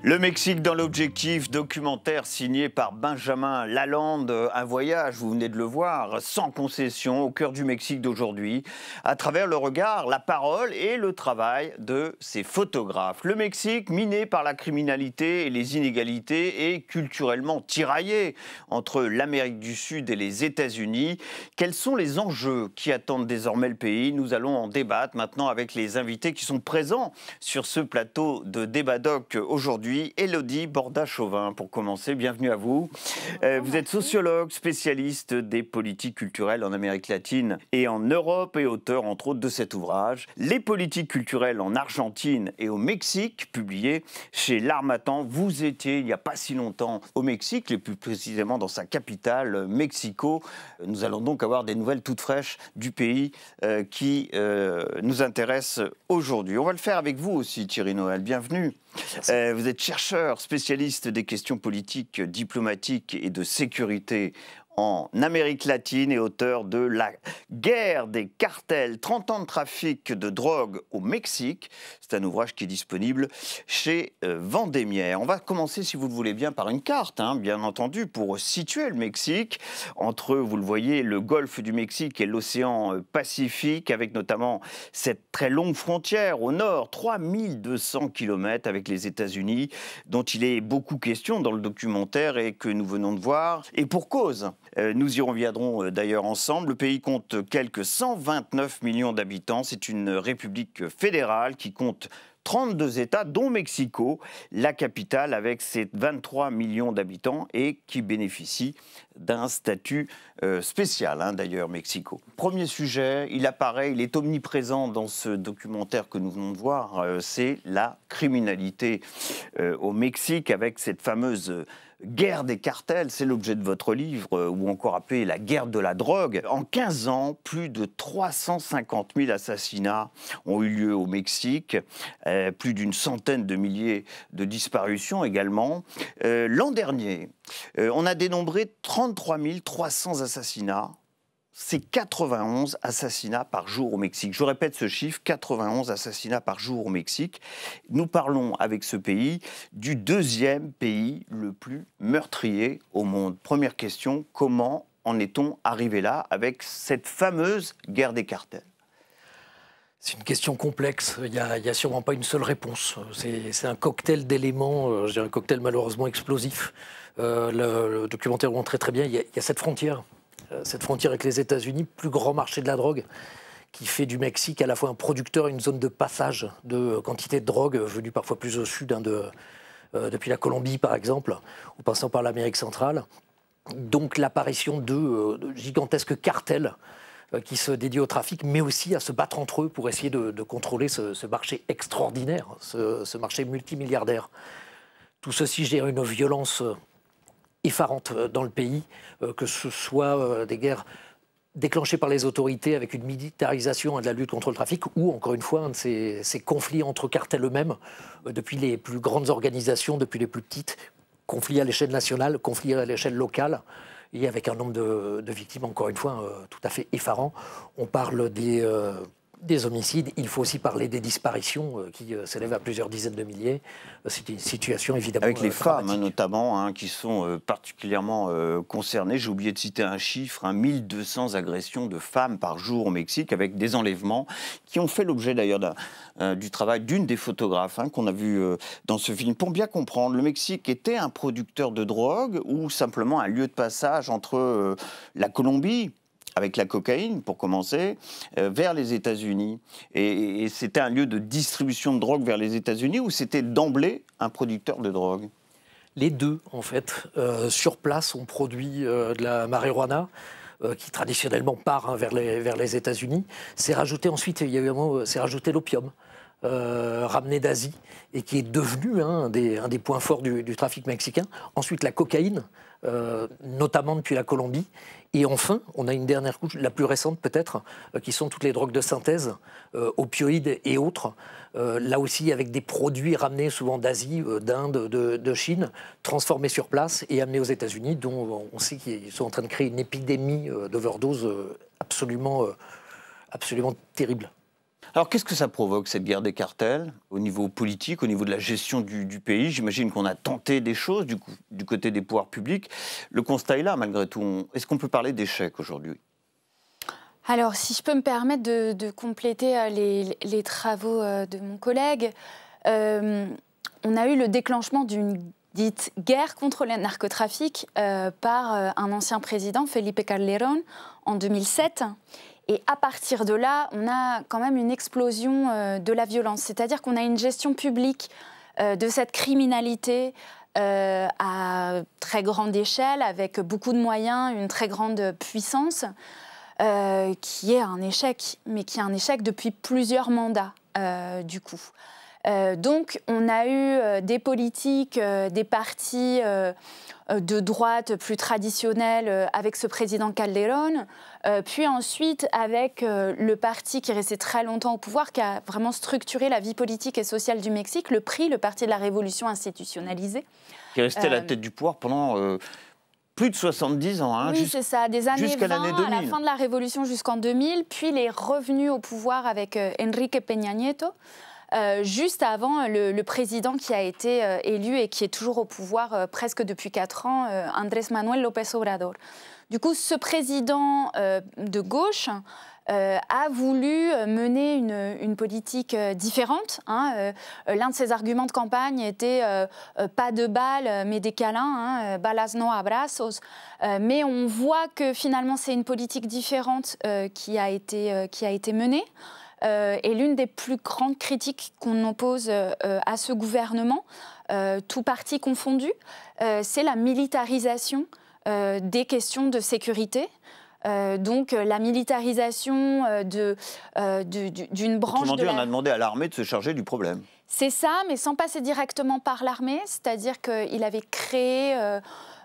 Le Mexique dans l'objectif, documentaire signé par Benjamin Lalande, euh, un voyage, vous venez de le voir, sans concession au cœur du Mexique d'aujourd'hui, à travers le regard, la parole et le travail de ses photographes. Le Mexique miné par la criminalité et les inégalités et culturellement tiraillé entre l'Amérique du Sud et les États-Unis. Quels sont les enjeux qui attendent désormais le pays Nous allons en débattre maintenant avec les invités qui sont présents sur ce plateau de débat doc aujourd'hui aujourd'hui Elodie Borda-Chauvin. Pour commencer, bienvenue à vous. Euh, vous êtes sociologue, spécialiste des politiques culturelles en Amérique latine et en Europe et auteur entre autres de cet ouvrage Les politiques culturelles en Argentine et au Mexique, publié chez L'Armatan. Vous étiez il n'y a pas si longtemps au Mexique, et plus précisément dans sa capitale, Mexico. Nous allons donc avoir des nouvelles toutes fraîches du pays euh, qui euh, nous intéresse aujourd'hui. On va le faire avec vous aussi, Thierry Noël. Bienvenue chercheur, spécialiste des questions politiques, diplomatiques et de sécurité en Amérique latine et auteur de La guerre des cartels, 30 ans de trafic de drogue au Mexique. C'est un ouvrage qui est disponible chez euh, Vendémiaire. On va commencer, si vous le voulez bien, par une carte, hein, bien entendu, pour situer le Mexique entre, vous le voyez, le golfe du Mexique et l'océan euh, Pacifique, avec notamment cette très longue frontière au nord, 3200 km avec les États-Unis, dont il est beaucoup question dans le documentaire et que nous venons de voir. Et pour cause, euh, nous y reviendrons euh, d'ailleurs ensemble. Le pays compte quelques 129 millions d'habitants. C'est une république fédérale qui compte 32 États, dont Mexico, la capitale avec ses 23 millions d'habitants et qui bénéficie d'un statut euh, spécial, hein, d'ailleurs, Mexico. Premier sujet, il apparaît, il est omniprésent dans ce documentaire que nous venons de voir, c'est la criminalité au Mexique avec cette fameuse guerre des cartels, c'est l'objet de votre livre, euh, ou encore appelé la guerre de la drogue. En 15 ans, plus de 350 000 assassinats ont eu lieu au Mexique, euh, plus d'une centaine de milliers de disparitions également. Euh, l'an dernier, on a dénombré 33 300 assassinats c'est 91 assassinats par jour au Mexique. Je répète ce chiffre, 91 assassinats par jour au Mexique. Nous parlons avec ce pays du deuxième pays le plus meurtrier au monde. Première question, comment en est-on arrivé là avec cette fameuse guerre des cartels c'est une question complexe. Il n'y a, sûrement pas une seule réponse. C'est un cocktail d'éléments, euh, un cocktail malheureusement explosif. Euh, le, documentaire montre très très bien. il y a cette frontière euh, cette frontière avec les États-Unis, plus grand marché de la drogue qui fait du Mexique à la fois un producteur et une zone de passage de euh, quantité de drogue euh, venue parfois plus au sud, hein, depuis la Colombie par exemple, ou passant par l'Amérique centrale. Donc l'apparition de, gigantesques cartels qui se dédient au trafic, mais aussi à se battre entre eux pour essayer de, contrôler ce, marché extraordinaire, ce, ce marché multimilliardaire. Tout ceci gère une violence effarante euh, dans le pays, euh, que ce soit euh, des guerres déclenchées par les autorités avec une militarisation hein, de la lutte contre le trafic ou encore une fois un de ces, conflits entre cartels eux-mêmes, depuis les plus grandes organisations, depuis les plus petites, conflits à l'échelle nationale, conflits à l'échelle locale et avec un nombre de, victimes encore une fois tout à fait effarant. On parle des des homicides, il faut aussi parler des disparitions euh, qui euh, s'élèvent à plusieurs dizaines de milliers. Euh, c'est une situation évidemment. Avec les femmes notamment, hein, qui sont particulièrement concernées. J'ai oublié de citer un chiffre 1 hein, 1200 agressions de femmes par jour au Mexique, avec des enlèvements qui ont fait l'objet d'ailleurs du travail d'une des photographes hein, qu'on a vu dans ce film. Pour bien comprendre, le Mexique était un producteur de drogue ou simplement un lieu de passage entre la Colombie avec la cocaïne, pour commencer, euh, vers les États-Unis. Et, c'était un lieu de distribution de drogue vers les États-Unis ou c'était d'emblée un producteur de drogue Les deux, en fait. Euh, sur place, on produit euh, de la marijuana qui traditionnellement part hein, vers les, vers les États-Unis. C'est rajouté ensuite, Il évidemment, c'est rajouté l'opium. Euh, ramené d'Asie et qui est devenu hein, un, des, points forts du, trafic mexicain. Ensuite, la cocaïne, euh, notamment depuis la Colombie. Et enfin, on a une dernière couche, la plus récente peut-être, euh, qui sont toutes les drogues de synthèse, opioïdes et autres. là aussi, avec des produits ramenés souvent d'Asie, d'Inde, de, de, Chine, transformés sur place et amenés aux États-Unis, dont on sait qu'ils sont en train de créer une épidémie d'overdose absolument, absolument terrible. Alors qu'est-ce que ça provoque, cette guerre des cartels, au niveau politique, au niveau de la gestion du, pays J'imagine qu'on a tenté des choses du, côté des pouvoirs publics. Le constat est là, malgré tout. Est-ce qu'on peut parler d'échec aujourd'hui alors, si je peux me permettre de, compléter euh, les, travaux euh, de mon collègue, euh, on a eu le déclenchement d'une dite guerre contre le narcotrafic par un ancien président, Felipe Calderón, en 2007. Et à partir de là, on a quand même une explosion euh, de la violence. C'est-à-dire qu'on a une gestion publique euh, de cette criminalité euh, à très grande échelle, avec beaucoup de moyens, une très grande puissance, qui est un échec, mais qui est un échec depuis plusieurs mandats, du coup. donc, on a eu des politiques, des partis de droite plus traditionnels avec ce président Calderón, euh, puis ensuite, avec euh, le parti qui est resté très longtemps au pouvoir, qui a vraiment structuré la vie politique et sociale du Mexique, le PRI, le Parti de la Révolution institutionnalisée. Qui est resté à la euh, tête du pouvoir pendant plus de 70 ans. Hein, oui, c'est ça, des années à la fin de la Révolution jusqu'en 2000, puis il est revenu au pouvoir avec Enrique Peña Nieto. juste avant le, président qui a été élu et qui est toujours au pouvoir presque depuis 4 ans, Andrés Manuel López Obrador. Du coup, ce président euh, de gauche euh, a voulu mener une, politique euh, différente. Hein, l'un de ses arguments de campagne était pas de balles, mais des câlins, hein, balas no abrazos. mais on voit que finalement, c'est une politique différente qui, a été, qui a été menée. et l'une des plus grandes critiques qu'on oppose à ce gouvernement, tout parti confondu, c'est la militarisation euh, des questions de sécurité. Euh, donc euh, la militarisation de, d'une branche. Dit, on a demandé à l'armée de se charger du problème. C'est ça, mais sans passer directement par l'armée, c'est-à-dire qu'il avait créé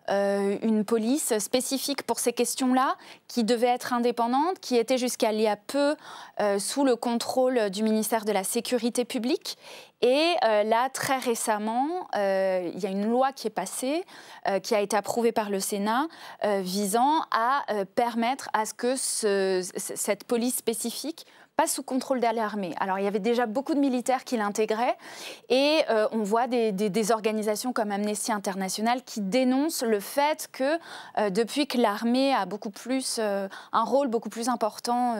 euh, une police spécifique pour ces questions-là, qui devait être indépendante, qui était jusqu'à il y a peu euh, sous le contrôle du ministère de la Sécurité publique. Et euh, là, très récemment, il y a une loi qui est passée, qui a été approuvée par le Sénat, visant à permettre à ce que cette police spécifique pas sous contrôle de l'armée. Alors il y avait déjà beaucoup de militaires qui l'intégraient et euh, on voit des, organisations comme Amnesty International qui dénoncent le fait que euh, depuis que l'armée a beaucoup plus euh, un rôle beaucoup plus important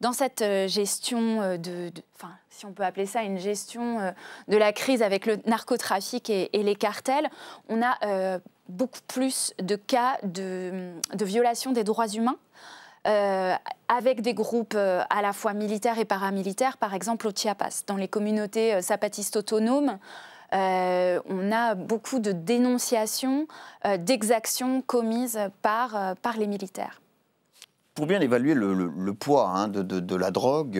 dans cette gestion de, enfin, si on peut appeler ça une gestion de la crise avec le narcotrafic et, les cartels, on a beaucoup plus de cas de, de violation des droits humains. Euh, avec des groupes euh, à la fois militaires et paramilitaires, par exemple au Chiapas, dans les communautés euh, zapatistes autonomes. on a beaucoup de dénonciations, d'exactions commises par, par les militaires. Pour bien évaluer le, poids hein, de, la drogue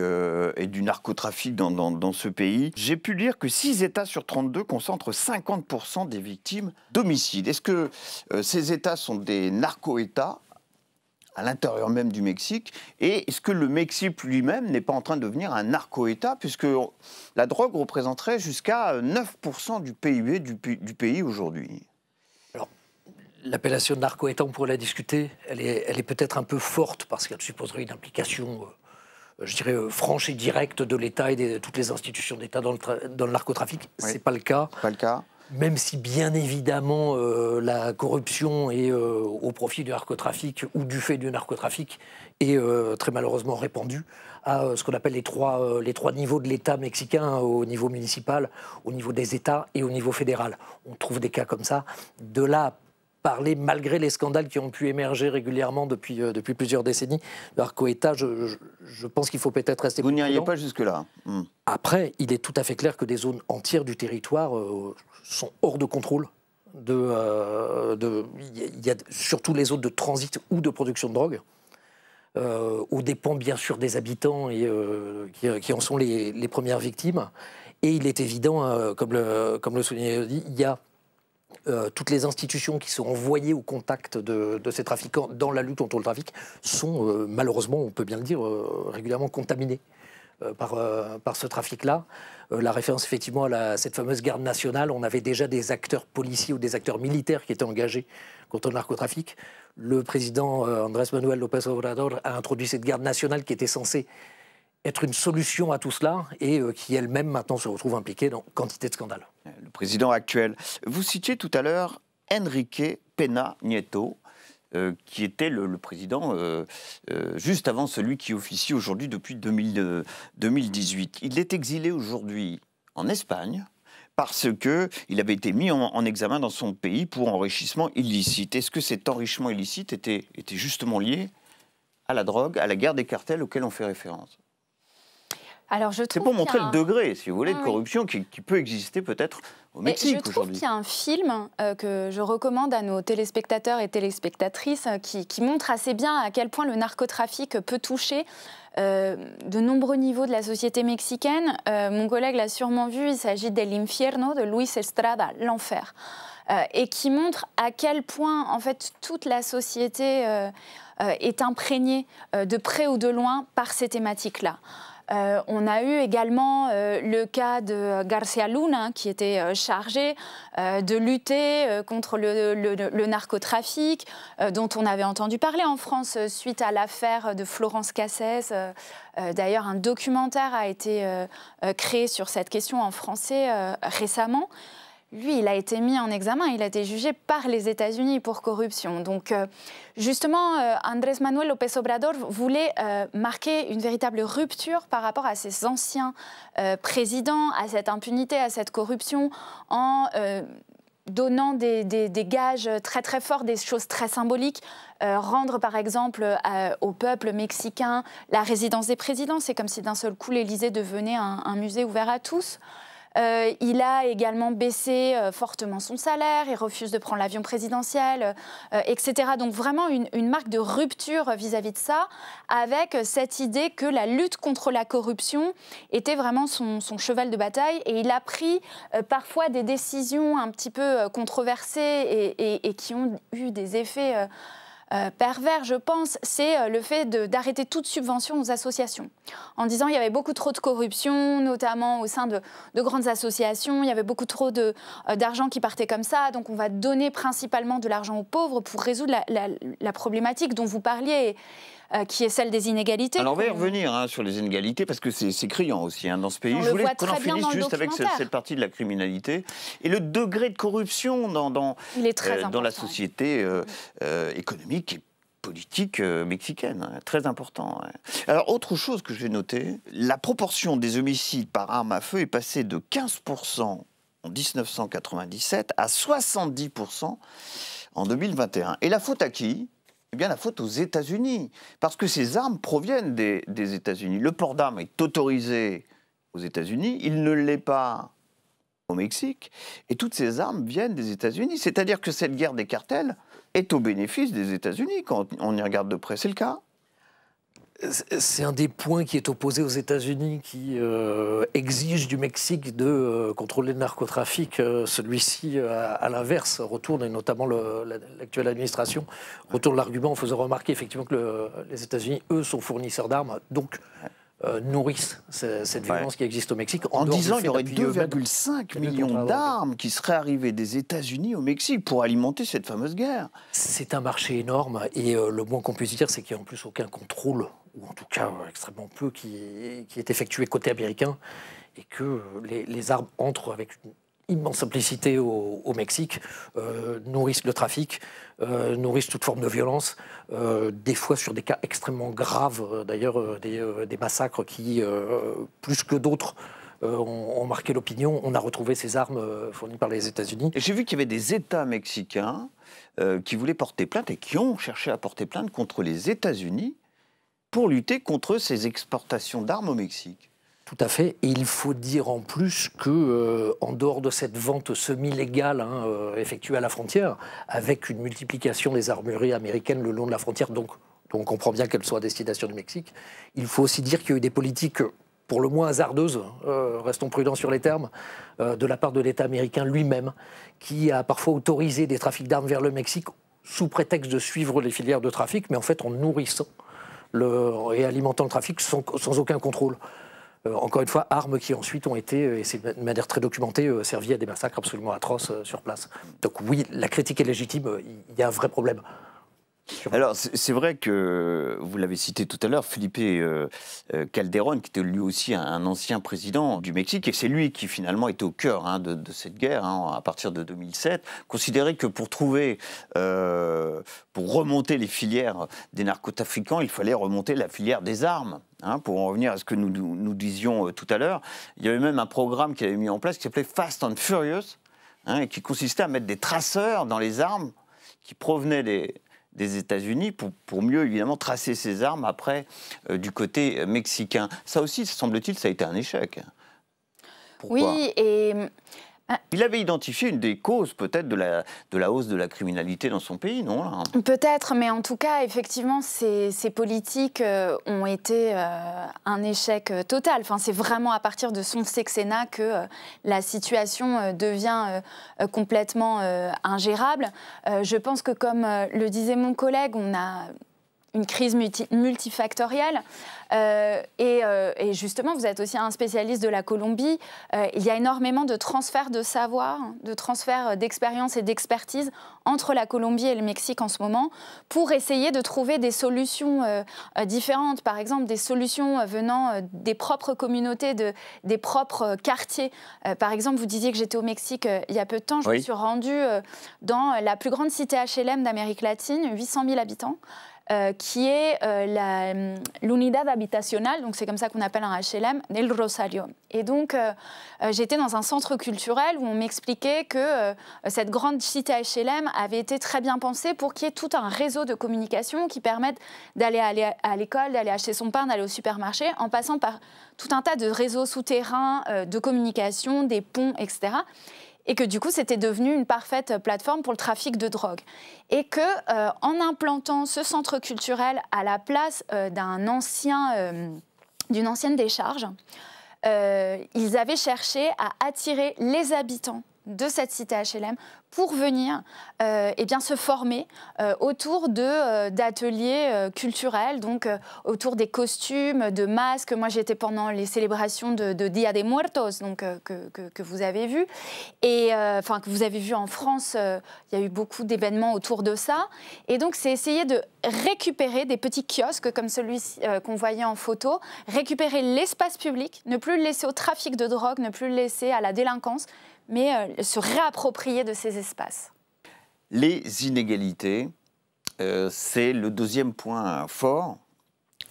et du narcotrafic dans, dans ce pays, j'ai pu lire que 6 États sur 32 concentrent 50% des victimes d'homicides. Est-ce que ces États sont des narco-États à l'intérieur même du Mexique Et est-ce que le Mexique lui-même n'est pas en train de devenir un narco-État, puisque la drogue représenterait jusqu'à 9% euh, du PIB du, pays aujourd'hui Alors, L'appellation narco-État, on pourrait la discuter. Elle est, peut-être un peu forte parce qu'elle supposerait une implication, euh, je dirais, euh, franche et directe de l'État et de toutes les institutions d'État dans, le, dans narcotrafic. C'est pas le cas. Pas le cas même si bien évidemment euh, la corruption est euh, au profit du narcotrafic ou du fait du narcotrafic est euh, très malheureusement répandue à ce qu'on appelle les trois, les trois niveaux de l'État mexicain, hein, au niveau municipal, au niveau des États et au niveau fédéral. On trouve des cas comme ça. De là parler, malgré les scandales qui ont pu émerger régulièrement depuis, euh, depuis plusieurs décennies. Alors je, je, je pense qu'il faut peut-être rester. Vous n'iriez pas jusque-là. Hmm. Après, il est tout à fait clair que des zones entières du territoire euh, sont hors de contrôle. De, euh, y a, surtout les zones de transit ou de production de drogue. Euh, aux dépens bien sûr des habitants et, qui, en sont les, premières victimes. Et il est évident, comme, le, comme le soulignait il y a euh, toutes les institutions qui sont envoyées au contact de, ces trafiquants dans la lutte contre le trafic sont euh, malheureusement, on peut bien le dire, euh, régulièrement contaminées par, ce trafic-là. la référence effectivement à, cette fameuse garde nationale, on avait déjà des acteurs policiers ou des acteurs militaires qui étaient engagés contre le narcotrafic. Le président Andrés Manuel López Obrador a introduit cette garde nationale qui était censée être une solution à tout cela et euh, qui elle-même maintenant se retrouve impliquée dans quantité de scandales. Le président actuel. Vous citiez tout à l'heure Enrique Pena Nieto, euh, qui était le, président euh, juste avant celui qui officie aujourd'hui depuis 2018. Il est exilé aujourd'hui en Espagne parce qu'il avait été mis en, examen dans son pays pour enrichissement illicite. Est-ce que cet enrichissement illicite était, était justement lié à la drogue, à la guerre des cartels auxquels on fait référence c'est pour montrer le degré, si vous voulez, de ah corruption qui, peut exister peut-être au Mexique aujourd'hui. Je trouve qu'il y a un film euh, que je recommande à nos téléspectateurs et téléspectatrices euh, qui, montre assez bien à quel point le narcotrafic peut toucher euh, de nombreux niveaux de la société mexicaine. mon collègue l'a sûrement vu, il s'agit de « l'Infierno de Luis Estrada, l'enfer. et qui montre à quel point, en fait, toute la société est imprégnée de près ou de loin par ces thématiques-là. Euh, on a eu également euh, le cas de Garcia Luna, hein, qui était euh, chargé de lutter contre le, le narcotrafic, dont on avait entendu parler en France suite à l'affaire de Florence Cassès. D'ailleurs, un documentaire a été créé sur cette question en français récemment lui, il a été mis en examen, il a été jugé par les États-Unis pour corruption. Donc, euh, justement, euh, Andrés Manuel López Obrador voulait euh, marquer une véritable rupture par rapport à ses anciens présidents, à cette impunité, à cette corruption, en donnant des, gages très très forts, des choses très symboliques. rendre par exemple au peuple mexicain la résidence des présidents, c'est comme si d'un seul coup l'Élysée devenait un musée ouvert à tous. Euh, il a également baissé euh, fortement son salaire, il refuse de prendre l'avion présidentiel, euh, etc. Donc vraiment une, marque de rupture vis-à-vis de ça, avec cette idée que la lutte contre la corruption était vraiment son, cheval de bataille. Et il a pris parfois des décisions un petit peu controversées et qui ont eu des effets euh, pervers, je pense, c'est euh, le fait d'arrêter toute subvention aux associations. En disant qu'il y avait beaucoup trop de corruption, notamment au sein de, grandes associations, il y avait beaucoup trop euh, d'argent qui partait comme ça, donc on va donner principalement de l'argent aux pauvres pour résoudre la, problématique dont vous parliez. Euh, qui est celle des inégalités. Alors on va y revenir hein, sur les inégalités parce que c'est criant aussi hein, dans ce pays. Je voulais qu'on en finisse juste avec cette, partie de la criminalité et le degré de corruption dans, dans, euh, dans la société euh, économique et politique mexicaine, hein, très important. Alors, autre chose que j'ai noté, la proportion des homicides par arme à feu est passée de 15% en 1997 à 70% en 2021. Et la faute à qui eh bien la faute aux États-Unis, parce que ces armes proviennent des, des États-Unis. Le port d'armes est autorisé aux États-Unis, il ne l'est pas au Mexique, et toutes ces armes viennent des États-Unis. C'est-à-dire que cette guerre des cartels est au bénéfice des États-Unis quand on y regarde de près. C'est le cas c'est un des points qui est opposé aux États-Unis, qui euh, exige du Mexique de euh, contrôler le narcotrafic. Euh, celui-ci, euh, à, l'inverse, retourne, et notamment l'actuelle administration, retourne l'argument en faisant remarquer effectivement que les États-Unis, eux, sont fournisseurs d'armes, donc nourrissent cette, violence qui existe au Mexique. En, disant il y aurait 2,5 millions d'armes qui seraient arrivées des États-Unis au Mexique pour alimenter cette fameuse guerre. C'est un marché énorme, et le moins qu'on puisse dire, c'est qu'il n'y a en plus aucun contrôle ou en tout cas euh, extrêmement peu, qui, est effectué côté américain, et que les, armes entrent avec une immense simplicité au, Mexique, euh, nourrissent le trafic, euh, nourrissent toute forme de violence, des fois sur des cas extrêmement graves, d'ailleurs des, massacres qui, plus que d'autres, ont, marqué l'opinion. On a retrouvé ces armes fournies par les États-Unis. J'ai vu qu'il y avait des États mexicains qui voulaient porter plainte et qui ont cherché à porter plainte contre les États-Unis pour lutter contre ces exportations d'armes au Mexique. Tout à fait. il faut dire en plus que, euh, en dehors de cette vente semi-légale hein, euh, effectuée à la frontière, avec une multiplication des armureries américaines le long de la frontière, donc, on comprend bien qu'elles soient à destination du Mexique, il faut aussi dire qu'il y a eu des politiques pour le moins hasardeuses, euh, restons prudents sur les termes, de la part de l'État américain lui-même, qui a parfois autorisé des trafics d'armes vers le Mexique sous prétexte de suivre les filières de trafic, mais en fait en nourrissant et alimentant le trafic sans, aucun contrôle. Euh, encore une fois, armes qui ensuite ont été, euh, et c'est de manière très documentée, euh, servies à des massacres absolument atroces sur place. Donc oui, la critique est légitime, il y a un vrai problème. Alors, c'est vrai que, vous l'avez cité tout à l'heure, Felipe euh, euh, Calderon, qui était lui aussi un ancien président du Mexique, et c'est lui qui finalement était au cœur hein, de, cette guerre hein, à partir de 2007, considérait que pour trouver, euh, pour remonter les filières des narcotrafiquants, il fallait remonter la filière des armes. Hein, pour en revenir à ce que nous, disions tout à l'heure, il y avait même un programme qui avait mis en place qui s'appelait Fast and Furious, qui consistait à mettre des traceurs dans les armes qui provenaient des, des États-Unis pour, pour, mieux évidemment tracer ses armes après euh, du côté euh, mexicain. Ça aussi, semble-t-il, ça a été un échec. oui, et il avait identifié une des causes peut-être de la, hausse de la criminalité dans son pays, non hein Peut-être, mais en tout cas, effectivement, ces, politiques euh, ont été euh, un échec euh, total. Enfin, c'est vraiment à partir de son sexéna que la situation devient complètement ingérable. je pense que, comme le disait mon collègue, on a une crise multifactorielle. Euh, euh, et, justement, vous êtes aussi un spécialiste de la Colombie. Euh, il y a énormément de transferts de savoir, de transferts d'expérience et d'expertise entre la Colombie et le Mexique en ce moment pour essayer de trouver des solutions différentes. Par exemple, des solutions venant des propres communautés, de, des propres quartiers. par exemple, vous disiez que j'étais au Mexique il y a peu de temps. Je me suis rendue dans la plus grande cité HLM d'Amérique latine, 800 000 habitants, qui est la hum, l'Unidad donc c'est comme ça qu'on appelle un HLM, Nel Rosario. Et donc euh, euh, j'étais dans un centre culturel où on m'expliquait que euh, cette grande cité HLM avait été très bien pensée pour qu'il y ait tout un réseau de communication qui permette d'aller à l'école, d'aller acheter son pain, d'aller au supermarché, en passant par tout un tas de réseaux souterrains, de communication, des ponts, etc et que du coup c'était devenu une parfaite plateforme pour le trafic de drogue. Et que euh, en implantant ce centre culturel à la place euh, euh, d'une ancienne décharge, ils avaient cherché à attirer les habitants de cette cité HLM pour venir euh, eh bien, se former euh, autour euh, d'ateliers euh, culturels, donc autour des costumes, de masques. Moi, j'étais pendant les célébrations de, Dia de Muertos, donc, que, vous avez vu, et enfin que vous avez vu en France. il y a eu beaucoup d'événements autour de ça. Et donc, c'est essayer de récupérer des petits kiosques comme celui qu'on voyait en photo, récupérer l'espace public, ne plus le laisser au trafic de drogue, ne plus le laisser à la délinquance, mais euh, se réapproprier de ces espaces. Les inégalités, euh, c'est le deuxième point fort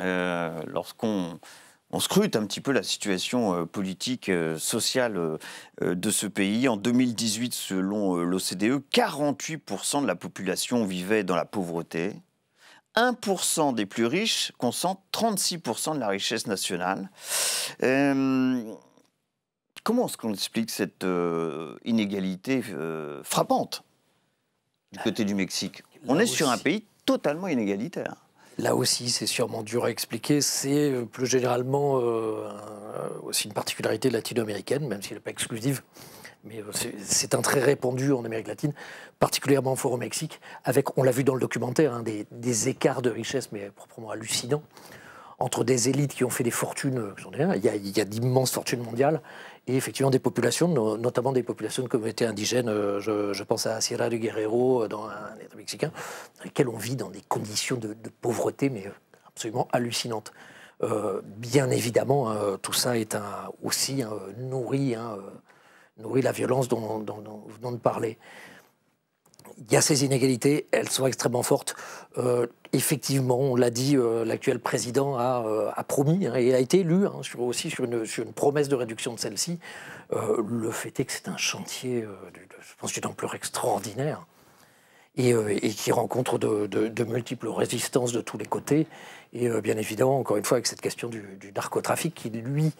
euh, lorsqu'on scrute un petit peu la situation politique, sociale de ce pays. En 2018, selon l'OCDE, 48% de la population vivait dans la pauvreté. 1% des plus riches concentrent 36% de la richesse nationale. Comment est-ce qu'on explique cette euh, inégalité euh, frappante du bah, côté du Mexique On est sur un pays totalement inégalitaire. Là aussi, c'est sûrement dur à expliquer. C'est euh, plus généralement aussi une particularité latino-américaine, même si elle n'est pas exclusive. Mais c'est un trait répandu en Amérique latine, particulièrement fort au Mexique, avec, on l'a vu dans le documentaire, hein, des, des, écarts de richesse, mais proprement hallucinants entre des élites qui ont fait des fortunes, euh, il y a, d'immenses fortunes mondiales, et effectivement des populations, notamment des populations de communautés indigènes. Euh, je, pense à Sierra de Guerrero, euh, dans un État mexicain, dans lesquelles on vit dans des conditions de, pauvreté, mais absolument hallucinantes. bien évidemment, hein, tout ça est aussi hein, nourri, hein, la violence dont, dont, dont, de parler il y a ces inégalités, elles sont extrêmement fortes. Euh, effectivement, on l'a dit, euh, l'actuel président a, euh, promis hein, et a été élu hein, aussi sur une, promesse de réduction de celle-ci. le fait est que c'est un chantier, je pense, d'une ampleur extraordinaire et, qui rencontre de, multiples résistances de tous les côtés. Et bien évidemment, encore une fois, avec cette question du, du narcotrafic qui, lui,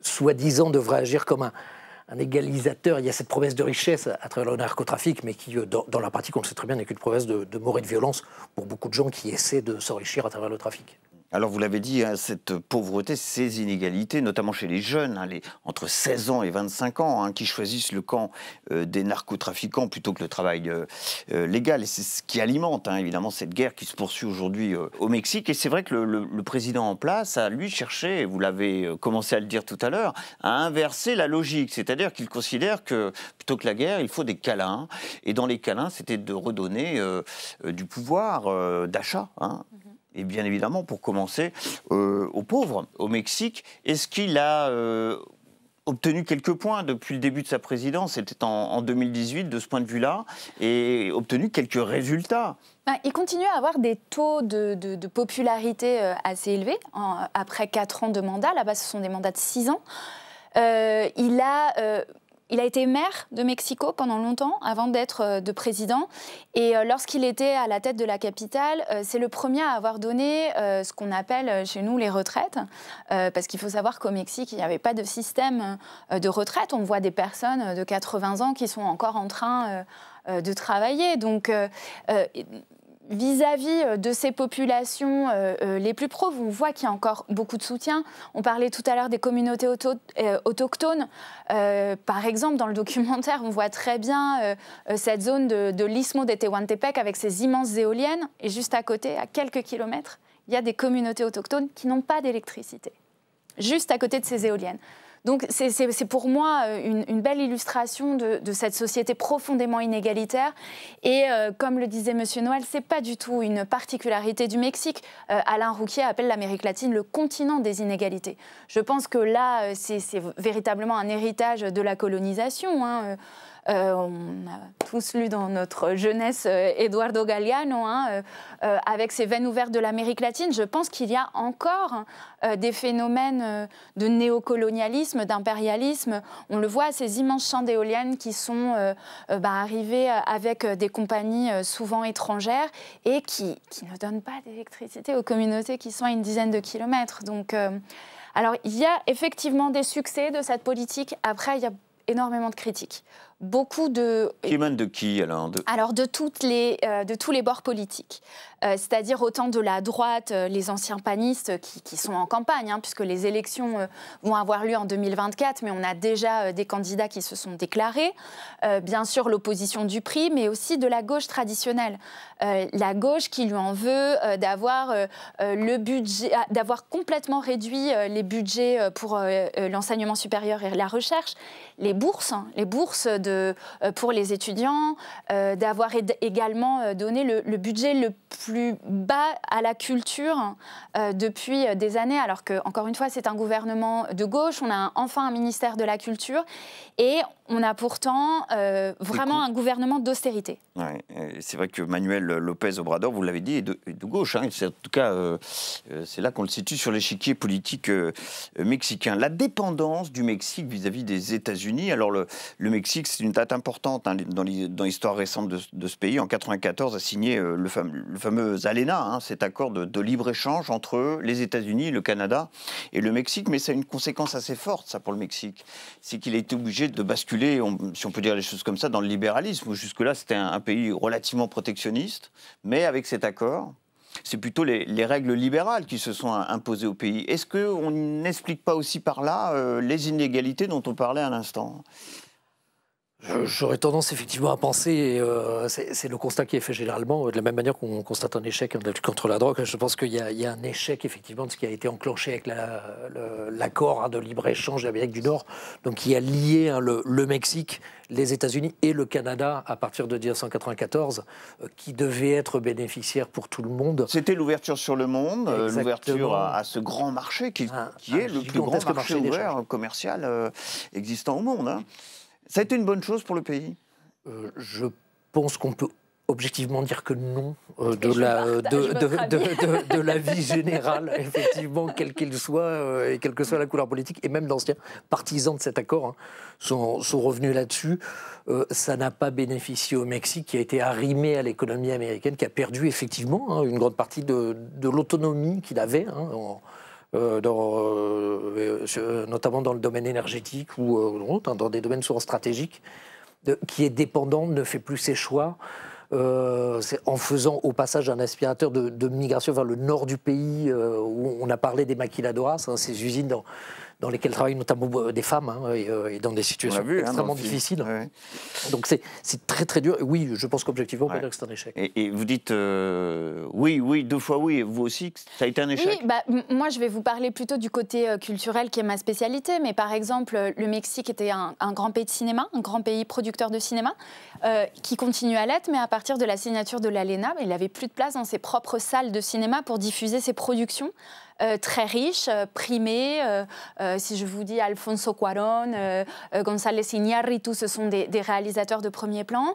soi-disant, devrait agir comme un, un égalisateur. Il y a cette promesse de richesse à travers le narcotrafic, mais qui, euh, dans, la pratique, on le sait très bien, n'est qu'une promesse de, de mort et de violence pour beaucoup de gens qui essaient de s'enrichir à travers le trafic. Alors vous l'avez dit, hein, cette pauvreté, ces inégalités, notamment chez les jeunes, hein, entre 16 ans et 25 ans, hein, qui choisissent le camp euh, des narcotrafiquants plutôt que le travail euh, euh, légal. Et c'est ce qui alimente évidemment cette guerre qui se poursuit aujourd'hui au Mexique. Et c'est vrai que le, président en place a lui cherché, vous l'avez commencé à le dire tout à l'heure, à inverser la logique. C'est-à-dire qu'il considère que plutôt que la guerre, il faut des câlins. Et dans les câlins, c'était de redonner du pouvoir d'achat et bien évidemment, pour commencer, euh, aux pauvres, au Mexique. Est-ce qu'il a euh, obtenu quelques points depuis le début de sa présidence C'était en, 2018, de ce point de vue-là, et obtenu quelques résultats ben, il continue à avoir des taux de, popularité euh, assez élevés. après 4 ans de mandat, là-bas, ce sont des mandats de 6 ans. il a il a été maire de Mexico pendant longtemps avant d'être euh, de président. Et euh, lorsqu'il était à la tête de la capitale, euh, c'est le premier à avoir donné ce qu'on appelle chez nous les retraites. parce qu'il faut savoir qu'au Mexique, il n'y avait pas de système de retraite. On voit des personnes de 80 ans qui sont encore en train de travailler. Donc, vis-à-vis euh, de ces populations euh, euh, les plus pauvres, on voit qu'il y a encore beaucoup de soutien. On parlait tout à l'heure des communautés autochtones. par exemple, dans le documentaire, on voit très bien cette zone de, de Tehuantepec avec ses immenses éoliennes. Et juste à côté, à quelques kilomètres, il y a des communautés autochtones qui n'ont pas d'électricité. Juste à côté de ces éoliennes. Donc c'est pour moi euh, une, belle illustration de, cette société profondément inégalitaire. Et euh, comme le disait Monsieur Noël, c'est pas du tout une particularité du Mexique. Euh, Alain Rouquier appelle l'Amérique latine le continent des inégalités. Je pense que là, c'est véritablement un héritage de la colonisation. Hein. Euh, on a tous lu dans notre jeunesse euh, Eduardo Galeano, hein, euh, avec ses veines ouvertes de l'Amérique latine. Je pense qu'il y a encore des phénomènes de néocolonialisme, d'impérialisme. On le voit à ces immenses champs d'éoliennes qui sont bah, arrivés avec des compagnies souvent étrangères et qui, qui ne donnent pas d'électricité aux communautés qui sont à une dizaine de kilomètres. Donc, alors, il y a effectivement des succès de cette politique. Après, il y a énormément de critiques beaucoup de... Qui de qui alors de... Alors de, toutes les, euh, de tous les bords politiques. Euh, c'est-à-dire autant de la droite, euh, les anciens panistes qui, sont en campagne, hein, puisque les élections vont avoir lieu en 2024, mais on a déjà des candidats qui se sont déclarés. bien sûr l'opposition du prix, mais aussi de la gauche traditionnelle. la gauche qui lui en veut d'avoir le budget, ah, d'avoir complètement réduit les budgets pour l'enseignement supérieur et la recherche. Les bourses, hein, les bourses de euh, pour les étudiants, euh, d'avoir également euh, donné le, budget le plus bas à la culture depuis des années, alors que, encore une fois, c'est un gouvernement de gauche, on a enfin un ministère de la culture, et on a pourtant vraiment un gouvernement d'austérité. c'est vrai que Manuel Lopez Obrador, vous l'avez dit, est de, gauche. Hein. en tout cas, c'est là qu'on le situe sur l'échiquier politique mexicain. La dépendance du Mexique vis-à-vis des États-Unis. Alors, le, le Mexique, c'est une date importante hein, dans l'histoire récente de, ce pays. En 1994, a signé euh, le, fameux, fameux ALENA, hein, cet accord de, libre-échange entre les États-Unis, le Canada et le Mexique. Mais ça a une conséquence assez forte, ça, pour le Mexique. C'est qu'il a été obligé de basculer, si on peut dire les choses comme ça, dans le libéralisme. Jusque-là, c'était un, pays relativement protectionniste. Mais avec cet accord, c'est plutôt les, règles libérales qui se sont imposées au pays. Est-ce qu'on n'explique pas aussi par là euh, les inégalités dont on parlait à l'instant J'aurais tendance effectivement à penser, euh, c'est le constat qui est fait généralement, euh, de la même manière qu'on constate un échec hein, contre la drogue, je pense qu'il y, a un échec effectivement de ce qui a été enclenché avec l'accord hein, de libre-échange d'Amérique du Nord, donc qui a lié hein, le, Mexique, les États-Unis et le Canada à partir de 1994, euh, qui devait être bénéficiaire pour tout le monde. C'était l'ouverture sur le monde, l'ouverture à, ce grand marché qui, est le plus grand marché, ouvert commercial existant au monde. Ça a été une bonne chose pour le pays euh, Je pense qu'on peut objectivement dire que non, euh, de, la, général, de, la, vie générale, effectivement, quel qu'il soit, euh, et quelle que soit la couleur politique, et même d'anciens partisans de cet accord hein, sont, revenus là-dessus. ça n'a pas bénéficié au Mexique, qui a été arrimé à l'économie américaine, qui a perdu effectivement hein, une grande partie de, l'autonomie qu'il avait. Hein, en, euh, euh, notamment dans le domaine énergétique ou euh, hein, dans des domaines souvent stratégiques, qui est dépendant, ne fait plus ses choix. en faisant au passage un aspirateur de, migration vers le nord du pays, où on a parlé des maquiladoras, hein, ces usines dans, dans lesquels travaillent notamment euh, des femmes, hein, euh, et, dans des situations hein, extrêmement difficiles. Donc c'est très très dur. Oui, je pense qu'objectivement, on peut dire que c'est un échec. Et, vous dites euh, oui, oui, deux fois oui, et vous aussi, ça a été un échec Oui, bah, moi je vais vous parler plutôt du côté culturel qui est ma spécialité, mais par exemple, le Mexique était un, grand pays de cinéma, un grand pays producteur de cinéma, qui continue à l'être, mais à partir de la signature de l'ALENA, il n'avait plus de place dans ses propres salles de cinéma pour diffuser ses productions. Euh, très riches, euh, primés. Euh, si je vous dis Alfonso Cuarón, González Iñárritu, ce sont des, réalisateurs de premier plan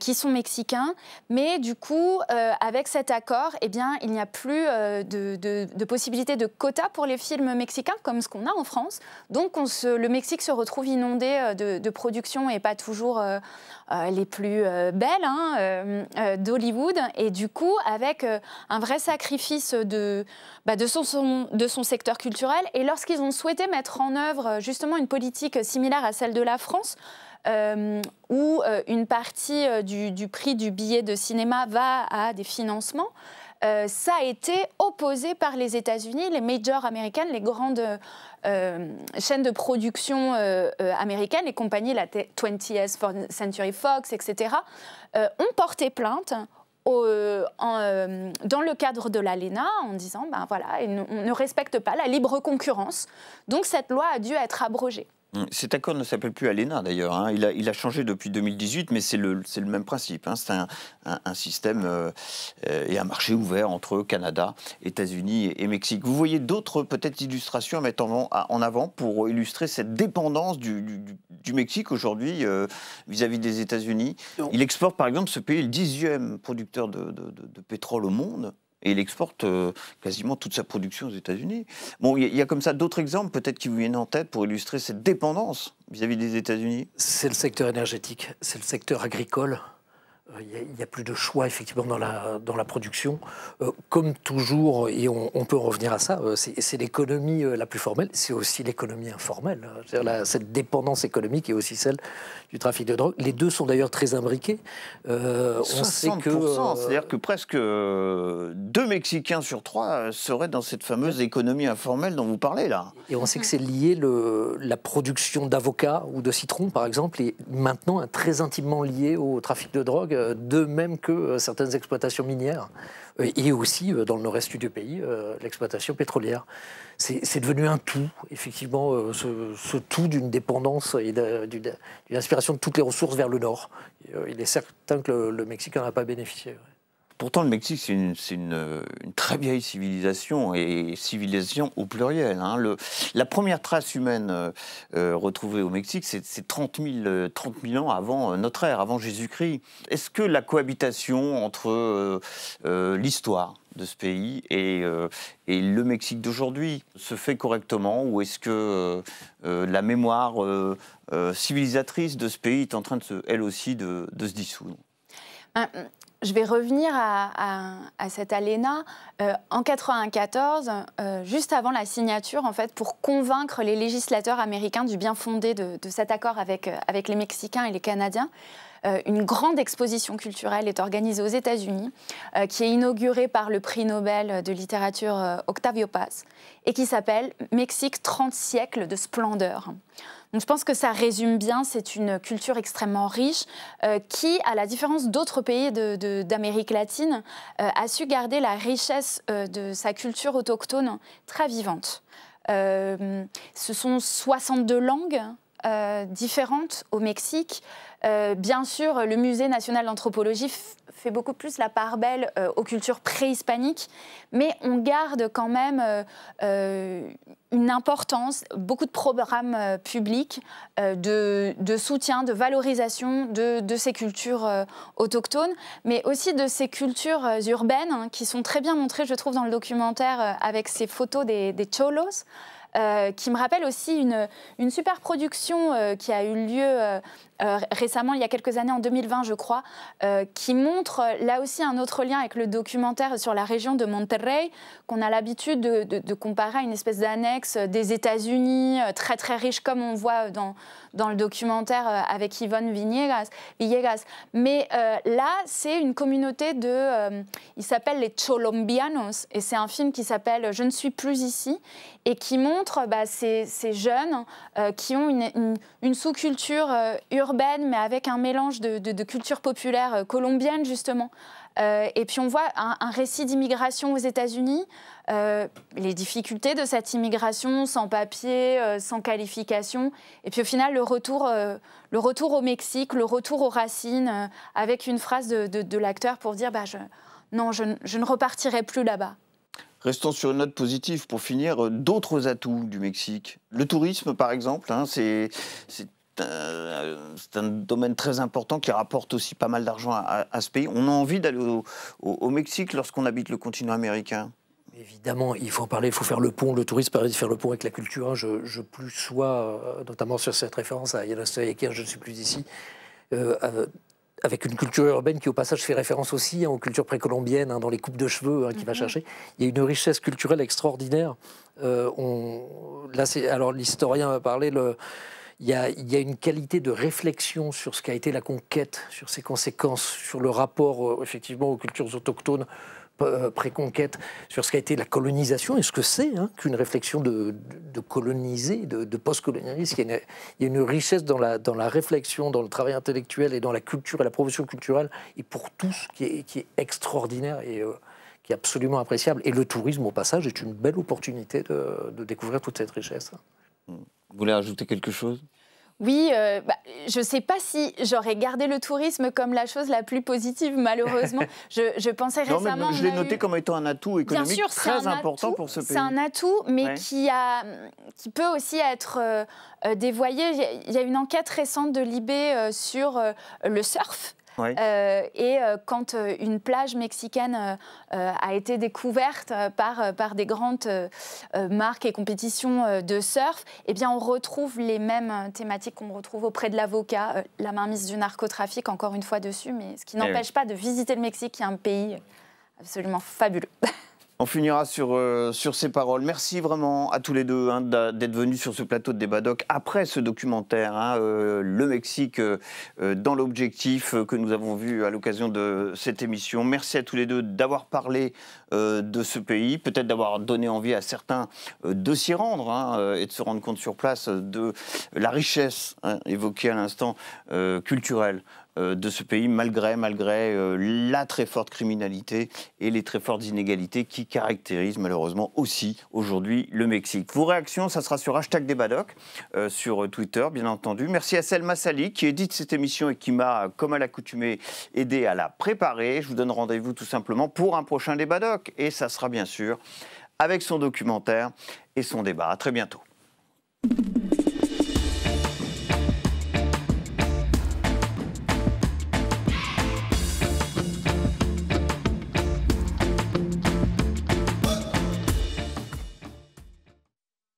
qui sont mexicains. Mais du coup, avec cet accord, eh bien, il n'y a plus de, de, possibilité de quota pour les films mexicains comme ce qu'on a en France. Donc le Mexique se retrouve inondé de, productions et pas toujours les plus belles hein, d'Hollywood. Et du coup, avec un vrai sacrifice de, bah, de son de son secteur culturel. Et lorsqu'ils ont souhaité mettre en œuvre euh, justement une politique similaire à celle de la France, euh, où euh, une partie du, prix du billet de cinéma va à des financements. ça a été opposé par les États-Unis, les majors américaines, les grandes chaînes de production américaines, les compagnies, la 20th Century Fox, etc., ont porté plainte euh, euh, dans le cadre de l'ALENA en disant, ben voilà, on ne respecte pas la libre concurrence. Donc cette loi a dû être abrogée. Mm, cet accord ne s'appelle plus ALENA d'ailleurs. Hein. Il, a, changé depuis 2018, mais c'est le, même principe. Hein. C'est un, système euh, euh, et un marché ouvert entre Canada, États-Unis et, Mexique. Vous voyez d'autres peut-être illustrations à mettre en, avant pour illustrer cette dépendance du, Mexique aujourd'hui euh, vis-à-vis des États-Unis. Il exporte par exemple ce pays, le dixième producteur de pétrole au monde et il exporte euh, quasiment toute sa production aux États-Unis. Bon, il y, a comme ça d'autres exemples peut-être qui vous viennent en tête pour illustrer cette dépendance vis à -vis des États-Unis. C'est le secteur énergétique, c'est le secteur agricole. Euh, il n'y a, plus de choix effectivement dans la, dans la production. Euh, comme toujours, et on, peut revenir à ça, euh, c'est l'économie la plus formelle, c'est aussi l'économie informelle. Hein. cette dépendance économique est aussi celle du trafic de drogue. Les deux sont d'ailleurs très imbriqués. 60%, on sait que. C'est-à-dire que presque deux Mexicains sur trois seraient dans cette fameuse économie informelle dont vous parlez là. Et on sait que c'est lié, le, la production d'avocats ou de citrons par exemple, est maintenant très intimement liée au trafic de drogue euh, de même que euh, certaines exploitations minières euh, et aussi dans le nord-est du pays, l'exploitation pétrolière. C'est devenu un tout, effectivement, ce, tout d'une dépendance et d'une aspiration de toutes les ressources vers le nord. Il est certain que le, le Mexique n'en a pas bénéficié. Pourtant, le Mexique, c'est une, très vieille civilisation, et civilisation au pluriel. Hein. la première trace humaine euh, euh, retrouvée au Mexique, c'est 30, 000, euh, ans avant notre ère, avant Jésus-Christ. Est-ce que la cohabitation entre l'histoire de ce pays et, le Mexique d'aujourd'hui se fait correctement, ou est-ce que la mémoire civilisatrice de ce pays est en train, de elle aussi, de se dissoudre je vais revenir à, cet cette ALENA. Euh, en 1994, euh, juste avant la signature, en fait, pour convaincre les législateurs américains du bien fondé de, cet accord avec, euh, avec les Mexicains et les Canadiens, euh, une grande exposition culturelle est organisée aux États-Unis, euh, qui est inaugurée par le prix Nobel de littérature euh, Octavio Paz, et qui s'appelle Mexique 30 siècles de splendeur. je pense que ça résume bien, c'est une culture extrêmement riche qui, à la différence d'autres pays d'Amérique latine, a su garder la richesse de sa culture autochtone très vivante. ce sont 62 langues différentes au Mexique. Euh, bien sûr, le Musée national d'anthropologie fait beaucoup plus la part belle euh, aux cultures préhispaniques, mais on garde quand même euh, une importance, beaucoup de programmes publics de, soutien, de valorisation de, ces cultures autochtones, mais aussi de ces cultures urbaines hein, qui sont très bien montrées, je trouve, dans le documentaire avec ces photos des cholos. Euh, qui me rappelle aussi une, une super production euh, qui a eu lieu euh, récemment, il y a quelques années, en 2020, je crois, qui montre là aussi un autre lien avec le documentaire sur la région de Monterrey, qu'on a l'habitude de, de, de, comparer à une espèce d'annexe des États-Unis, très très riche comme on voit dans dans le documentaire euh, avec Yvonne Villegas. Mais euh, là, c'est une communauté de... Euh, il s'appelle les Cholombianos, et c'est un film qui s'appelle Je ne suis plus ici, et qui montre bah, ces, jeunes qui ont une, sous-culture urbaine, mais avec un mélange de, de culture populaire colombienne, justement. Euh, et puis on voit un, récit d'immigration aux États-Unis, euh, les difficultés de cette immigration sans papier, euh, sans qualification, et puis au final le retour, le retour au Mexique, le retour aux racines, avec une phrase de, l'acteur pour dire bah, je, non, je, ne repartirai plus là-bas. Restons sur une note positive pour finir. D'autres atouts du Mexique. Le tourisme, par exemple, hein, c'est c'est un domaine très important qui rapporte aussi pas mal d'argent à, ce pays. On a envie d'aller au, Mexique lorsqu'on habite le continent américain Évidemment, il faut en parler, il faut faire le pont, le tourisme permet de faire le pont avec la culture. Hein. Je, plus sois, euh, notamment sur cette référence à Yellowstone et je ne suis plus ici, euh, euh, avec une culture urbaine qui, au passage, fait référence aussi hein, aux cultures précolombiennes, hein, dans les coupes de cheveux hein, qu'il va mhm. chercher. Il y a une richesse culturelle extraordinaire. on, là, alors l'historien a parlé, le, il y, a, une qualité de réflexion sur ce qu'a été la conquête, sur ses conséquences, sur le rapport euh, effectivement aux cultures autochtones euh, pré-conquête, sur ce qu'a été la colonisation et ce que c'est hein, qu'une réflexion de, de coloniser, de, post colonialisme Il, y a une richesse dans la, réflexion, dans le travail intellectuel et dans la culture et la promotion culturelle, et pour tous, qui est, qui est extraordinaire et euh, qui est absolument appréciable. Et le tourisme, au passage, est une belle opportunité de, découvrir toute cette richesse. Vous voulez ajouter quelque chose oui, euh, bah, je ne sais pas si j'aurais gardé le tourisme comme la chose la plus positive, malheureusement. je, pensais récemment. mais je l'ai noté comme étant un atout économique très important pour ce pays. C'est un atout, mais qui, a, qui peut aussi être euh, euh, dévoyé. Il y a une enquête récente de l'IB sur le surf euh, et euh, quand euh, une plage mexicaine a été découverte par, par des grandes marques et compétitions de surf, eh bien, on retrouve les mêmes thématiques qu'on retrouve auprès de l'avocat, la mainmise du narcotrafic, encore une fois dessus, mais ce qui eh n'empêche pas de visiter le Mexique, qui est un pays absolument fabuleux. On finira euh, sur, ces paroles. Merci vraiment à tous les deux hein, d'être venus sur ce plateau de débat doc après ce documentaire, hein, euh, le Mexique euh, dans l'objectif que nous avons vu à l'occasion de cette émission. Merci à tous les deux d'avoir parlé de ce pays, peut-être d'avoir donné envie à certains de s'y rendre hein, et de se rendre compte sur place de la richesse évoquée à l'instant culturelle euh, de ce pays, malgré, malgré euh, la très forte criminalité et les très fortes inégalités qui caractérisent malheureusement aussi aujourd'hui le Mexique. Vos réactions, ça sera sur hashtag Débadoc, euh, sur Twitter, bien entendu. Merci à Selma Sali qui édite cette émission et qui m'a, comme à l'accoutumée, aidé à la préparer. Je vous donne rendez-vous tout simplement pour un prochain Débadoc. Et ça sera bien sûr avec son documentaire et son débat. À très bientôt.